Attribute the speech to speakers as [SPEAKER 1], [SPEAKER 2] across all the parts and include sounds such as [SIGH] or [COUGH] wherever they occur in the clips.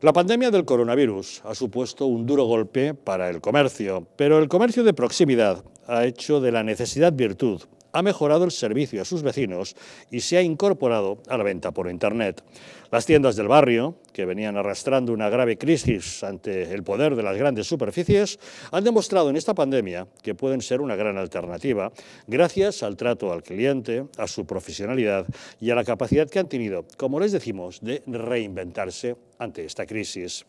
[SPEAKER 1] La pandemia del coronavirus ha supuesto un duro golpe para el comercio, pero el comercio de proximidad ha hecho de la necesidad virtud ha mejorado el servicio a sus vecinos y se ha incorporado a la venta por Internet. Las tiendas del barrio, que venían arrastrando una grave crisis ante el poder de las grandes superficies, han demostrado en esta pandemia que pueden ser una gran alternativa gracias al trato al cliente, a su profesionalidad y a la capacidad que han tenido, como les decimos, de reinventarse ante esta crisis.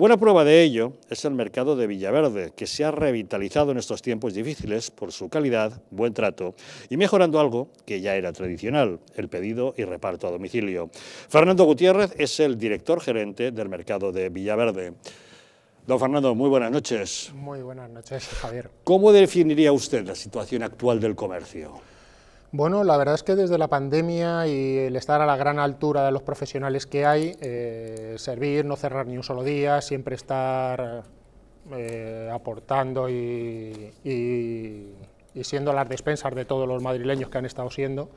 [SPEAKER 1] Buena prueba de ello es el mercado de Villaverde, que se ha revitalizado en estos tiempos difíciles por su calidad, buen trato y mejorando algo que ya era tradicional, el pedido y reparto a domicilio. Fernando Gutiérrez es el director gerente del mercado de Villaverde. Don Fernando, muy buenas noches. Muy buenas noches, Javier. ¿Cómo definiría usted la situación actual del comercio?
[SPEAKER 2] Bueno, la verdad es que desde la pandemia y el estar a la gran altura de los profesionales que hay, eh, servir, no cerrar ni un solo día, siempre estar eh, aportando y, siendo las despensas de todos los madrileños que han estado siendo,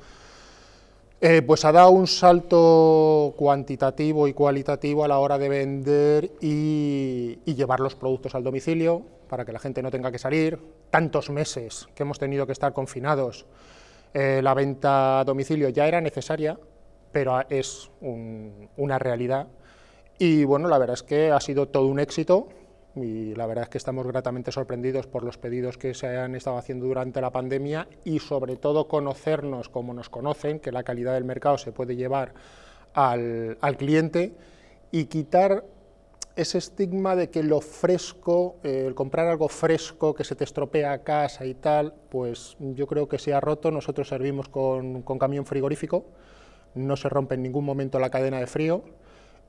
[SPEAKER 2] eh, pues ha dado un salto cuantitativo y cualitativo a la hora de vender y llevar los productos al domicilio para que la gente no tenga que salir. Tantos meses que hemos tenido que estar confinados eh, la venta a domicilio ya era necesaria, pero es una realidad. Y bueno, la verdad es que ha sido todo un éxito y la verdad es que estamos gratamente sorprendidos por los pedidos que se han estado haciendo durante la pandemia y sobre todo conocernos como nos conocen, que la calidad del mercado se puede llevar al, al cliente y quitar ese estigma de que lo fresco, eh, el comprar algo fresco que se te estropea a casa y tal, pues yo creo que se ha roto. Nosotros servimos con, camión frigorífico, no se rompe en ningún momento la cadena de frío.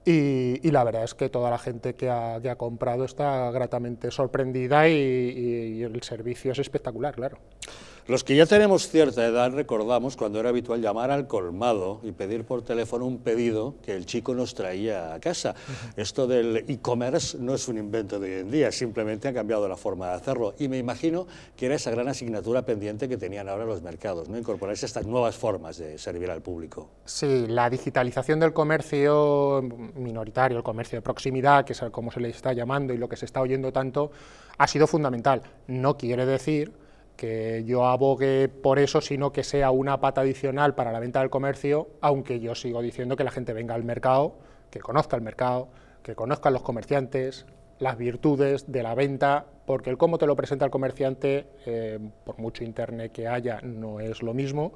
[SPEAKER 2] Y, la verdad es que toda la gente que ha, comprado está gratamente sorprendida y el servicio es espectacular, claro.
[SPEAKER 1] Los que ya tenemos cierta edad recordamos cuando era habitual llamar al colmado y pedir por teléfono un pedido que el chico nos traía a casa. Esto del e-commerce no es un invento de hoy en día, simplemente han cambiado la forma de hacerlo. Y me imagino que era esa gran asignatura pendiente que tenían ahora los mercados, ¿no? incorporarse a estas nuevas formas de servir al público.
[SPEAKER 2] Sí, la digitalización del comercio minoritario, el comercio de proximidad, que es como se le está llamando y lo que se está oyendo tanto, ha sido fundamental. No quiere decir que yo abogue por eso, sino que sea una pata adicional para la venta del comercio, aunque yo sigo diciendo que la gente venga al mercado, que conozca el mercado, que conozcan los comerciantes, las virtudes de la venta, porque el cómo te lo presenta el comerciante, eh, por mucho internet que haya, no es lo mismo.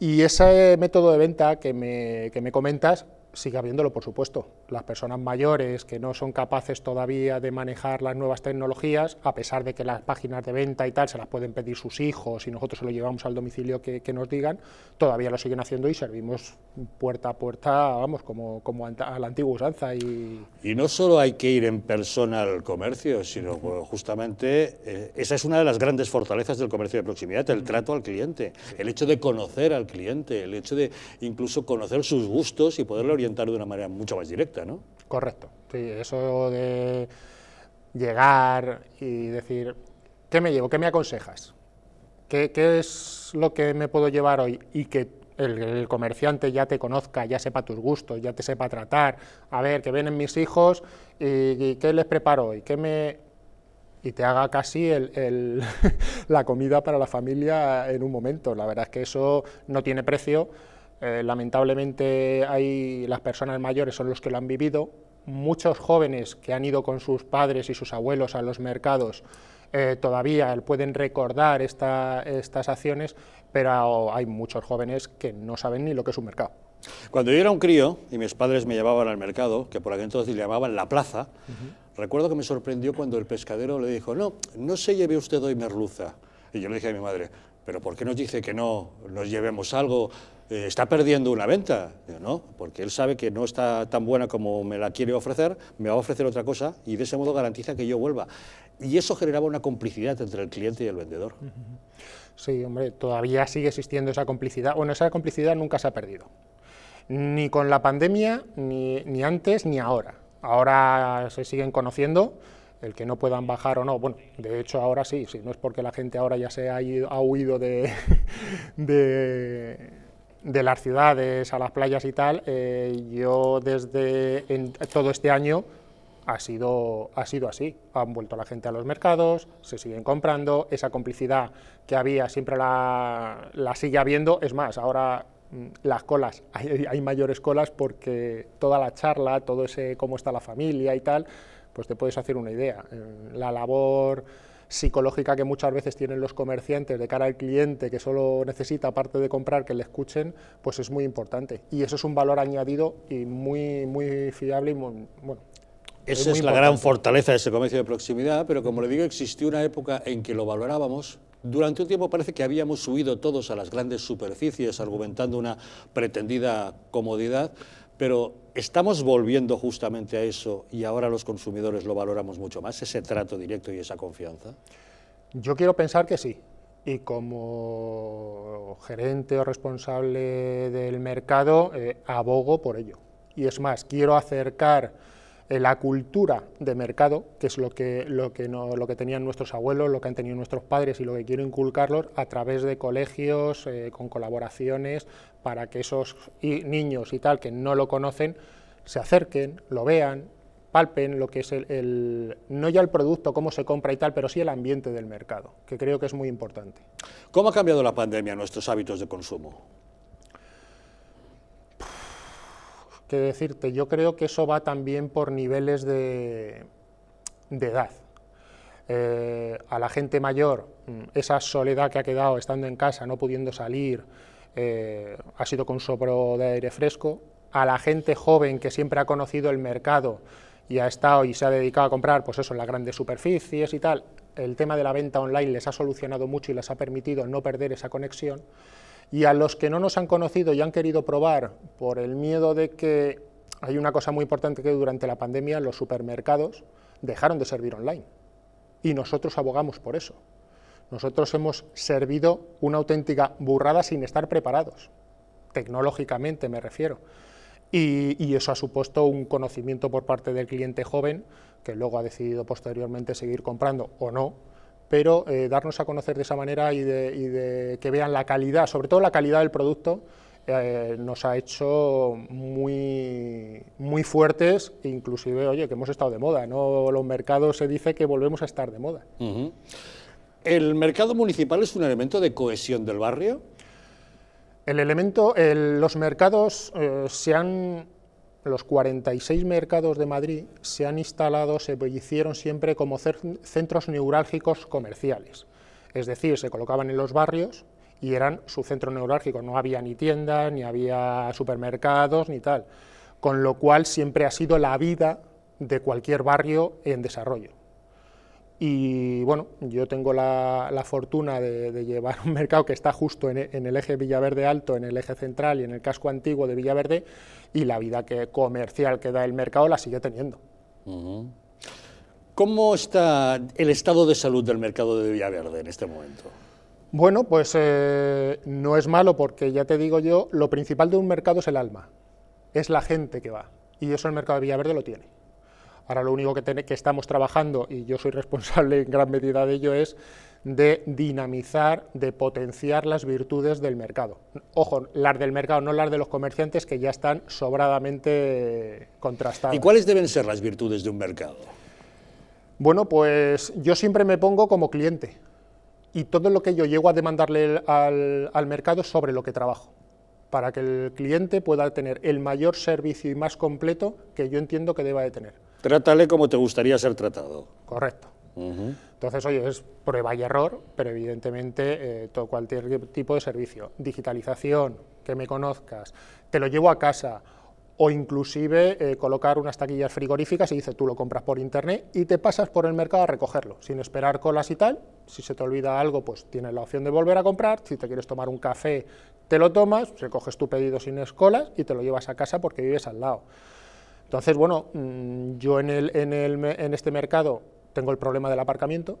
[SPEAKER 2] Y ese método de venta que me, que me comentas, sigue habiéndolo, por supuesto las personas mayores que no son capaces todavía de manejar las nuevas tecnologías, a pesar de que las páginas de venta y tal se las pueden pedir sus hijos y nosotros se lo llevamos al domicilio que, nos digan, todavía lo siguen haciendo y servimos puerta a puerta, vamos, como, como a la antigua usanza. Y...
[SPEAKER 1] y no solo hay que ir en persona al comercio, sino justamente eh, esa es una de las grandes fortalezas del comercio de proximidad, el trato al cliente, el hecho de conocer al cliente, el hecho de incluso conocer sus gustos y poderle orientar de una manera mucho más directa.
[SPEAKER 2] Correcto. eso de llegar y decir, ¿qué me llevo? ¿Qué me aconsejas? ¿Qué, es lo que me puedo llevar hoy? Y que el, comerciante ya te conozca, ya sepa tus gustos, ya te sepa tratar. A ver, que vienen mis hijos y, qué les preparo hoy, qué me... Y te haga casi [LAUGHS] la comida para la familia en un momento. La verdad es que eso no tiene precio eh, lamentablemente hay, las personas mayores son los que lo han vivido. Muchos jóvenes que han ido con sus padres y sus abuelos a los mercados eh, todavía pueden recordar estas acciones, pero hay muchos jóvenes que no saben ni lo que es un mercado.
[SPEAKER 1] Cuando yo era un crío y mis padres me llevaban al mercado, que por aquel entonces le llamaban la plaza, recuerdo que me sorprendió cuando el pescadero le dijo, no, no se lleve usted hoy merluza. Y yo le dije a mi madre, pero ¿por qué nos dice que no nos llevemos algo? Eh, está perdiendo una venta. no, porque él sabe que no está tan buena como me la quiere ofrecer, me va a ofrecer otra cosa y de ese modo garantiza que yo vuelva. Y eso generaba una complicidad entre el cliente y el vendedor.
[SPEAKER 2] Sí, hombre, todavía sigue existiendo esa complicidad. Bueno, esa complicidad nunca se ha perdido. Ni con la pandemia, ni, ni antes, ni ahora. Ahora se siguen conociendo, el que no puedan bajar o no. Bueno, de hecho ahora sí, no es porque la gente ahora ya se ha, ido, ha huido de [LAUGHS] de las ciudades a las playas y tal, eh, yo desde todo este año ha sido, ha sido así. Han vuelto la gente a los mercados, se siguen comprando, esa complicidad que había siempre la, la sigue habiendo. Es más, ahora mm, las colas, [LAUGHS] hay, hay, mayores colas porque toda la charla, todo ese cómo está la familia y tal, pues te puedes hacer una idea. Eh, la labor psicológica que muchas veces tienen los comerciantes de cara al cliente que solo necesita, aparte de comprar, que le escuchen, pues es muy importante. Y eso es un valor añadido y muy, muy fiable y bueno,
[SPEAKER 1] esa es, la gran fortaleza de ese comercio de proximidad, pero como le digo, existió una época en que lo valorábamos. Durante un tiempo parece que habíamos subido todos a las grandes superficies argumentando una pretendida comodidad. Pero estamos volviendo justamente a eso y ahora los consumidores lo valoramos mucho más, ese trato directo y esa confianza.
[SPEAKER 2] Yo quiero pensar que sí. Y como gerente o responsable del mercado, eh, abogo por ello. Y es más, quiero acercar eh, la cultura de mercado, que es lo que, lo, que no, lo que tenían nuestros abuelos, lo que han tenido nuestros padres y lo que quiero inculcarlos a través de colegios, eh, con colaboraciones, para que esos niños y tal que no lo conocen se acerquen, lo vean, palpen lo que es el, no ya el producto, cómo se compra y tal, pero sí el ambiente del mercado, que creo que es muy importante.
[SPEAKER 1] ¿Cómo ha cambiado la pandemia nuestros hábitos de consumo?
[SPEAKER 2] que decirte, yo creo que eso va también por niveles de, edad. Eh, a la gente mayor, mm, esa soledad que ha quedado estando en casa, no pudiendo salir, eh, ha sido con sopro de aire fresco. A la gente joven que siempre ha conocido el mercado y ha estado y se ha dedicado a comprar, pues eso, en las grandes superficies y tal, el tema de la venta online les ha solucionado mucho y les ha permitido no perder esa conexión. Y a los que no nos han conocido y han querido probar por el miedo de que hay una cosa muy importante que durante la pandemia los supermercados dejaron de servir online. Y nosotros abogamos por eso. Nosotros hemos servido una auténtica burrada sin estar preparados, tecnológicamente me refiero. Y, eso ha supuesto un conocimiento por parte del cliente joven, que luego ha decidido posteriormente seguir comprando o no, pero eh, darnos a conocer de esa manera y de, que vean la calidad, sobre todo la calidad del producto, eh, nos ha hecho muy, muy fuertes, e inclusive, oye, que hemos estado de moda, ¿no? Los mercados se dice que volvemos a estar de moda.
[SPEAKER 1] ¿El mercado municipal es un elemento de cohesión del barrio?
[SPEAKER 2] El elemento, los mercados eh, se han los 46 mercados de Madrid se han instalado, se hicieron siempre como centros neurálgicos comerciales. Es decir, se colocaban en los barrios y eran su centro neurálgico. No había ni tiendas, ni había supermercados, ni tal. Con lo cual siempre ha sido la vida de cualquier barrio en desarrollo. Y bueno, yo tengo la, fortuna de, llevar un mercado que está justo e, en, el eje Villaverde Alto, en el eje central y en el casco antiguo de Villaverde, y la vida que, comercial que da el mercado la sigue teniendo.
[SPEAKER 1] ¿Cómo está el estado de salud del mercado de Villaverde en este momento?
[SPEAKER 2] Bueno, pues eh, no es malo porque ya te digo yo, lo principal de un mercado es el alma, es la gente que va, y eso el mercado de Villaverde lo tiene. Ahora lo único que, que estamos trabajando, y yo soy responsable en gran medida de ello, es de dinamizar, de potenciar las virtudes del mercado. Ojo, las del mercado, no las de los comerciantes que ya están sobradamente contrastadas. ¿Y cuáles
[SPEAKER 1] deben ser las virtudes de un mercado? Bueno, pues yo siempre
[SPEAKER 2] me pongo como cliente y todo lo que yo llego a demandarle al, al mercado es sobre lo que trabajo para que el cliente pueda tener el mayor servicio y más completo que yo entiendo que deba de tener.
[SPEAKER 1] Trátale como te gustaría ser tratado. Correcto. Entonces,
[SPEAKER 2] oye, es prueba y error, pero evidentemente eh, todo cualquier tipo de servicio, digitalización, que me conozcas, te lo llevo a casa o inclusive eh, colocar unas taquillas frigoríficas y dices, tú lo compras por internet y te pasas por el mercado a recogerlo, sin esperar colas y tal. Si se te olvida algo, pues tienes la opción de volver a comprar. Si te quieres tomar un café te lo tomas, recoges tu pedido sin escolas y te lo llevas a casa porque vives al lado. Entonces, bueno, mm, yo en, el, en, este mercado tengo el problema del aparcamiento,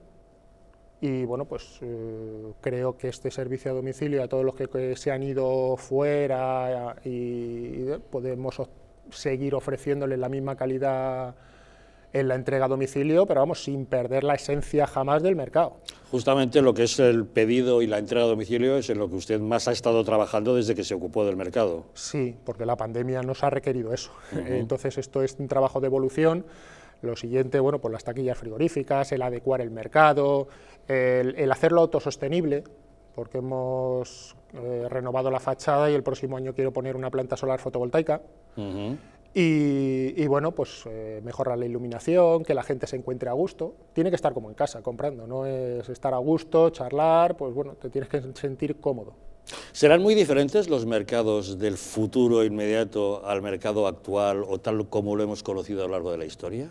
[SPEAKER 2] y bueno, pues eh, creo que este servicio a domicilio, a todos los que, se han ido fuera y eh, podemos seguir ofreciéndoles la misma calidad en la entrega a domicilio, pero vamos, sin perder la esencia jamás del mercado.
[SPEAKER 1] Justamente lo que es el pedido y la entrega a domicilio es en lo que usted más ha estado trabajando desde que se ocupó del mercado.
[SPEAKER 2] Sí, porque la pandemia nos ha requerido eso. Entonces esto es un trabajo de evolución. Lo siguiente, bueno, pues las taquillas frigoríficas, el adecuar el mercado, el, hacerlo autosostenible, porque hemos eh, renovado la fachada y el próximo año quiero poner una planta solar fotovoltaica. Y, bueno, pues eh, mejorar la iluminación, que la gente se encuentre a gusto. Tiene que estar como en casa comprando, no es estar a gusto, charlar, pues bueno, te tienes que sentir cómodo.
[SPEAKER 1] ¿Serán muy diferentes los mercados del futuro inmediato al mercado actual o tal como lo hemos conocido a lo largo de la historia?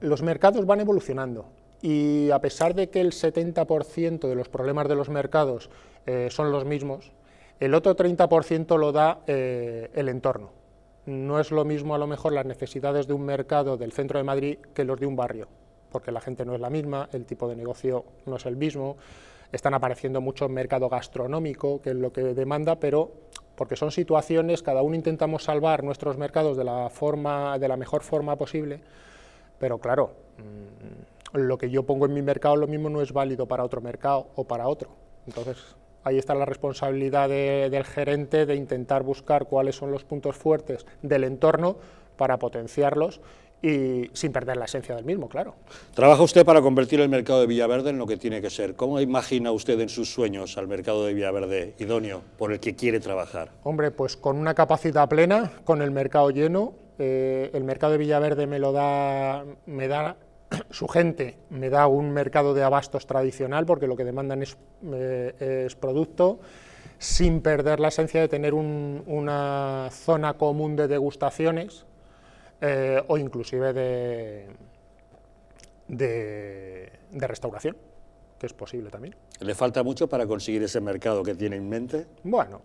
[SPEAKER 2] los mercados van evolucionando y a pesar de que el 70% de los problemas de los mercados eh, son los mismos, el otro 30% lo da eh, el entorno no es lo mismo a lo mejor las necesidades de un mercado del centro de Madrid que los de un barrio, porque la gente no es la misma, el tipo de negocio no es el mismo, están apareciendo mucho mercado gastronómico, que es lo que demanda, pero porque son situaciones, cada uno intentamos salvar nuestros mercados de la, forma, de la mejor forma posible, pero claro, mm, lo que yo pongo en mi mercado lo mismo no es válido para otro mercado o para otro. Entonces, ahí está la responsabilidad del gerente de intentar buscar cuáles son los puntos fuertes del entorno para potenciarlos y sin perder la esencia del mismo, claro.
[SPEAKER 1] Trabaja usted para convertir el mercado de Villaverde en lo que tiene que ser. ¿Cómo imagina usted en sus sueños al mercado de Villaverde idóneo por el que quiere trabajar?
[SPEAKER 2] Hombre, pues con una capacidad plena, con el mercado lleno. Eh, el mercado de Villaverde me lo da, me da [COUGHS] su gente me da un mercado de abastos tradicional porque lo que demandan es, eh, producto, sin perder la esencia de tener una zona común de degustaciones eh, o inclusive de restauración, que es posible también.
[SPEAKER 1] ¿Le falta mucho para conseguir ese mercado que tiene en mente?
[SPEAKER 2] Bueno,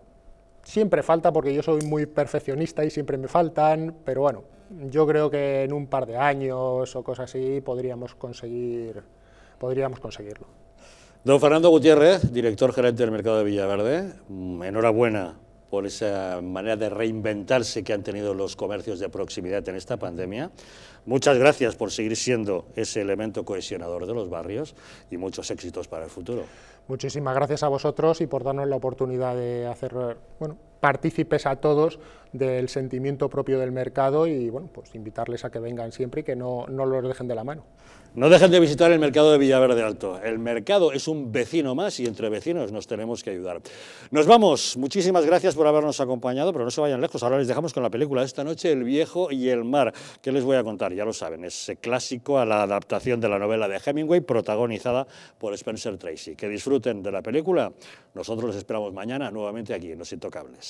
[SPEAKER 2] siempre falta porque yo soy muy perfeccionista y siempre me faltan, pero bueno, yo creo que en un par de años o cosas así podríamos conseguir podríamos conseguirlo.
[SPEAKER 1] Don Fernando Gutiérrez, director gerente del mercado de Villaverde, mm, enhorabuena por esa manera de reinventarse que han tenido los comercios de proximidad en esta pandemia. Muchas gracias por seguir siendo ese elemento cohesionador de los barrios y muchos éxitos para el futuro.
[SPEAKER 2] Muchísimas gracias a vosotros y por darnos la oportunidad de hacer partícipes a todos del sentimiento propio del mercado y bueno, pues invitarles a que vengan siempre y que no, no los dejen de la mano.
[SPEAKER 1] No dejen de visitar el mercado de Villaverde Alto. El mercado es un vecino más y entre vecinos nos tenemos que ayudar. Nos vamos. Muchísimas gracias por habernos acompañado, pero no se vayan lejos. Ahora les dejamos con la película esta noche, El viejo y el mar. ¿Qué les voy a contar? Ya lo saben, es clásico a la adaptación de la novela de Hemingway, protagonizada por Spencer Tracy. Que disfruten de la película. Nosotros los esperamos mañana nuevamente aquí en Los Intocables.